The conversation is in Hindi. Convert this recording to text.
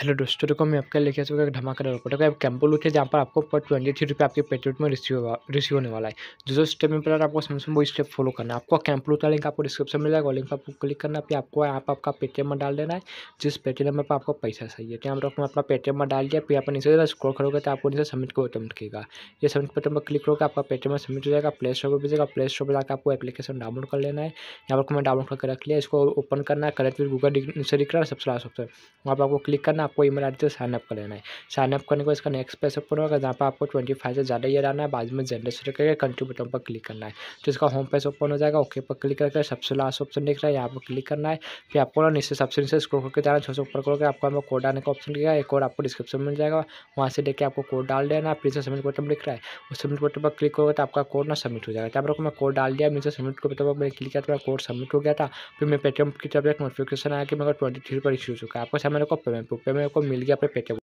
हेलो दोस्तों देखो मैं आपके लेके चुका एक धमाकेदार फोटो का एक कैंपो लुक है जहाँ पर आपको पर ट्वेंटी थ्री रुपये आपके पेट्रोल में रिसीव रिसीव होने वाला है जो जो स्टेप में पड़ा आपको समझ वो स्टेप फॉलो करना आपको कैंपो लुक का लिंक आपको डिस्क्रिप्शन में जाएगा लिंक आपको क्लिक करना फिर आपको आप आपका पेटीएम में डाल देना है जिस पेटीएम तो पर आपको पैसा चाहिए तो पर आपको अपना पेटीएम में डाल दिया फिर आप नीचे स्क्रॉल करोगे तो आपको नीचे सबमिट को बटन दिखेगा ये सबमिट बटन पर क्लिक करोगे आपका पेटीएम में सबमिट हो जाएगा प्ले स्टोर पर भेजेगा प्ले स्टोर पर जाकर आपको एप्लीकेशन डाउनलोड कर लेना है यहाँ पर मैं डाउनलोड करके रख लिया इसको ओपन करना है करेक्ट गूगल से दिख रहा है सबसे लास्ट ऑप्शन वहाँ पर आपको क्लिक करना करना आपको ईमेल आई डी से साइन कर लेना है साइनअप करने को इसका नेक्स्ट पेज ओपन होगा जहाँ पर आपको ट्वेंटी फाइव से ज़्यादा ईयर आना है बाद में जनरेट से करके कंट्री बटन पर क्लिक करना है तो इसका होम पेज ओपन हो जाएगा ओके पर क्लिक करके सबसे लास्ट ऑप्शन दिख रहा है यहाँ पर क्लिक करना है फिर आपको ना नीचे सबसे नीचे स्क्रो करके जाना छोटे ऊपर करके आपको हमें कोड आने का ऑप्शन दिखेगा एक और आपको डिस्क्रिप्शन मिल जाएगा वहाँ से देख आपको कोड डाल देना फिर से सबमिट बटन दिख रहा है उस सबमिट बटन पर क्लिक करोगे तो आपका कोड ना सबमिट हो जाएगा तो रखो मैं कोड डाल दिया नीचे सबमिट को बताओ मैंने क्लिक किया तो मेरा कोड सबमिट हो गया था फिर मैं पेटीएम की तरफ एक नोटिफिकेशन आया कि मेरा ट्वेंटी थ्री पर इशू हो चुका है आपको सामने को पेमेंट पेमेंट आपको मिल गया अपने पेटीएम